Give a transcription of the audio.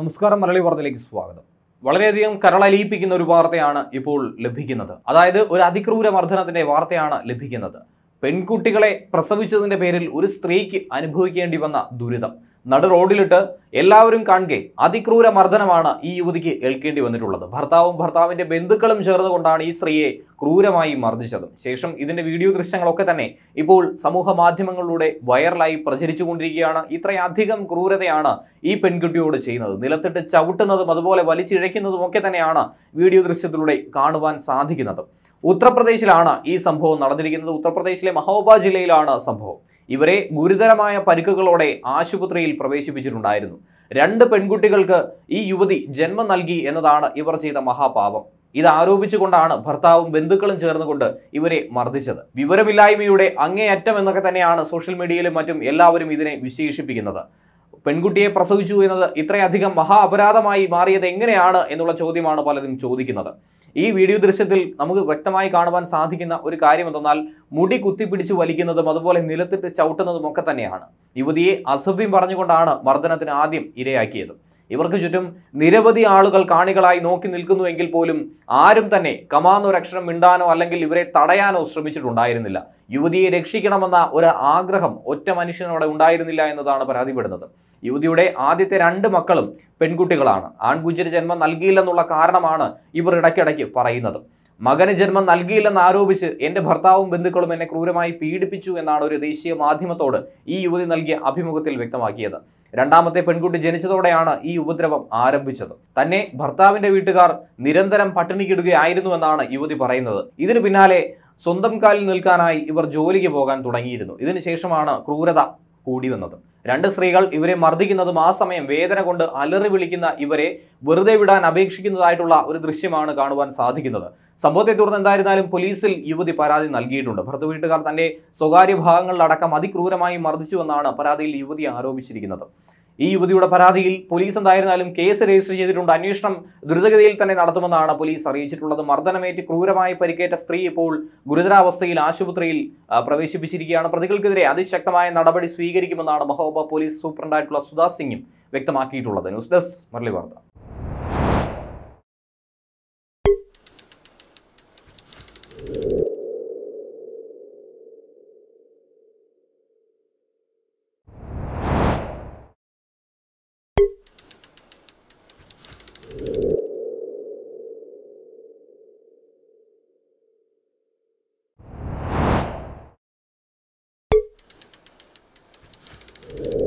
നമസ്കാരം മലയാളി വാർത്തയിലേക്ക് സ്വാഗതം വളരെയധികം കരളലിയിപ്പിക്കുന്ന ഒരു വാർത്തയാണ് ഇപ്പോൾ ലഭിക്കുന്നത് അതായത് ഒരു അതിക്രൂര മർദ്ദനത്തിന്റെ വാർത്തയാണ് ലഭിക്കുന്നത് പെൺകുട്ടികളെ പ്രസവിച്ചതിന്റെ പേരിൽ ഒരു സ്ത്രീക്ക് അനുഭവിക്കേണ്ടി വന്ന ദുരിതം നട റോഡിലിട്ട് എല്ലാവരും കാണുകെ അതിക്രൂര മർദ്ദനമാണ് ഈ യുവതിക്ക് ഏൽക്കേണ്ടി വന്നിട്ടുള്ളത് ഭർത്താവും ഭർത്താവിന്റെ ബന്ധുക്കളും ചേർന്നുകൊണ്ടാണ് ഈ സ്ത്രീയെ ക്രൂരമായി മർദ്ദിച്ചത് ശേഷം ഇതിന്റെ വീഡിയോ ദൃശ്യങ്ങളൊക്കെ തന്നെ ഇപ്പോൾ സമൂഹ മാധ്യമങ്ങളിലൂടെ വൈറലായി പ്രചരിച്ചുകൊണ്ടിരിക്കുകയാണ് ഇത്രയധികം ക്രൂരതയാണ് ഈ പെൺകുട്ടിയോട് ചെയ്യുന്നത് നിലത്തിട്ട് ചവിട്ടുന്നതും അതുപോലെ വലിച്ചിഴയ്ക്കുന്നതും ഒക്കെ തന്നെയാണ് വീഡിയോ ദൃശ്യത്തിലൂടെ കാണുവാൻ സാധിക്കുന്നത് ഉത്തർപ്രദേശിലാണ് ഈ സംഭവം നടന്നിരിക്കുന്നത് ഉത്തർപ്രദേശിലെ മഹോബ ജില്ലയിലാണ് സംഭവം ഇവരെ ഗുരുതരമായ പരിക്കുകളോടെ ആശുപത്രിയിൽ പ്രവേശിപ്പിച്ചിട്ടുണ്ടായിരുന്നു രണ്ട് പെൺകുട്ടികൾക്ക് ഈ യുവതി ജന്മം നൽകി എന്നതാണ് ഇവർ ചെയ്ത മഹാപാപം ഇത് ആരോപിച്ചുകൊണ്ടാണ് ഭർത്താവും ബന്ധുക്കളും ചേർന്നുകൊണ്ട് ഇവരെ മർദ്ദിച്ചത് വിവരമില്ലായ്മയുടെ അങ്ങേയറ്റം എന്നൊക്കെ തന്നെയാണ് സോഷ്യൽ മീഡിയയിലും മറ്റും എല്ലാവരും ഇതിനെ വിശേഷിപ്പിക്കുന്നത് പെൺകുട്ടിയെ പ്രസവിച്ചു എന്നത് ഇത്രയധികം മഹാ അപരാധമായി മാറിയത് എങ്ങനെയാണ് എന്നുള്ള ചോദ്യമാണ് പലരും ചോദിക്കുന്നത് ഈ വീഡിയോ ദൃശ്യത്തിൽ നമുക്ക് വ്യക്തമായി കാണുവാൻ സാധിക്കുന്ന ഒരു കാര്യം എന്തെന്നാൽ മുടി കുത്തിപ്പിടിച്ച് വലിക്കുന്നതും അതുപോലെ നിലത്തിട്ട് ചവിട്ടുന്നതും ഒക്കെ തന്നെയാണ് യുവതിയെ അസഭ്യം പറഞ്ഞുകൊണ്ടാണ് മർദ്ദനത്തിന് ആദ്യം ഇരയാക്കിയത് ഇവർക്ക് ചുറ്റും നിരവധി ആളുകൾ കാണികളായി നോക്കി നിൽക്കുന്നുവെങ്കിൽ പോലും ആരും തന്നെ കമാന്നൊരക്ഷരം മിണ്ടാനോ അല്ലെങ്കിൽ ഇവരെ തടയാനോ ശ്രമിച്ചിട്ടുണ്ടായിരുന്നില്ല യുവതിയെ രക്ഷിക്കണമെന്ന ഒരു ആഗ്രഹം ഒറ്റ മനുഷ്യനോടെ ഉണ്ടായിരുന്നില്ല എന്നതാണ് പരാതിപ്പെടുന്നത് യുവതിയുടെ ആദ്യത്തെ രണ്ട് മക്കളും പെൺകുട്ടികളാണ് ആൺകുഞ്ചിന് ജന്മം നൽകിയില്ലെന്നുള്ള കാരണമാണ് ഇവർ ഇടയ്ക്കിടയ്ക്ക് പറയുന്നത് മകന് ജന്മം നൽകിയില്ലെന്ന് ആരോപിച്ച് എൻ്റെ ഭർത്താവും ബന്ധുക്കളും എന്നെ ക്രൂരമായി പീഡിപ്പിച്ചു എന്നാണ് ഒരു ദേശീയ മാധ്യമത്തോട് ഈ യുവതി നൽകിയ അഭിമുഖത്തിൽ വ്യക്തമാക്കിയത് രണ്ടാമത്തെ പെൺകുട്ടി ജനിച്ചതോടെയാണ് ഈ ഉപദ്രവം ആരംഭിച്ചത് തന്നെ ഭർത്താവിന്റെ വീട്ടുകാർ നിരന്തരം പട്ടിണിക്കിടുകയായിരുന്നുവെന്നാണ് യുവതി പറയുന്നത് ഇതിനു പിന്നാലെ സ്വന്തം കാലിൽ നിൽക്കാനായി ഇവർ ജോലിക്ക് പോകാൻ തുടങ്ങിയിരുന്നു ഇതിനുശേഷമാണ് ക്രൂരത കൂടി വന്നത് രണ്ട് സ്ത്രീകൾ ഇവരെ മർദ്ദിക്കുന്നതും ആ സമയം വേദന കൊണ്ട് അലറി വിളിക്കുന്ന ഇവരെ വെറുതെ വിടാൻ അപേക്ഷിക്കുന്നതായിട്ടുള്ള ഒരു ദൃശ്യമാണ് കാണുവാൻ സാധിക്കുന്നത് സംഭവത്തെ തുടർന്ന് എന്തായിരുന്നാലും പോലീസിൽ യുവതി പരാതി നൽകിയിട്ടുണ്ട് ഭർത്തു വീട്ടുകാർ തന്റെ സ്വകാര്യ ഭാഗങ്ങളിലടക്കം അതിക്രൂരമായി മർദ്ദിച്ചുവെന്നാണ് പരാതിയിൽ യുവതി ആരോപിച്ചിരിക്കുന്നത് ഈ യുവതിയുടെ പരാതിയിൽ പോലീസ് എന്തായിരുന്നാലും കേസ് രജിസ്റ്റർ ചെയ്തിട്ടുണ്ട് അന്വേഷണം ദ്രുതഗതിയിൽ തന്നെ നടത്തുമെന്നാണ് പോലീസ് അറിയിച്ചിട്ടുള്ളത് മർദ്ദനമേറ്റ് ക്രൂരമായി പരിക്കേറ്റ സ്ത്രീ ഇപ്പോൾ ഗുരുതരാവസ്ഥയിൽ ആശുപത്രിയിൽ പ്രവേശിപ്പിച്ചിരിക്കുകയാണ് പ്രതികൾക്കെതിരെ അതിശക്തമായ നടപടി സ്വീകരിക്കുമെന്നാണ് മഹോബ പോലീസ് സൂപ്രണ്ടായിട്ടുള്ള സുധാ സിംഗും വ്യക്തമാക്കിയിട്ടുള്ളത് ന്യൂസ് ഡെസ്ക് മുരളി വാർത്ത Thank you.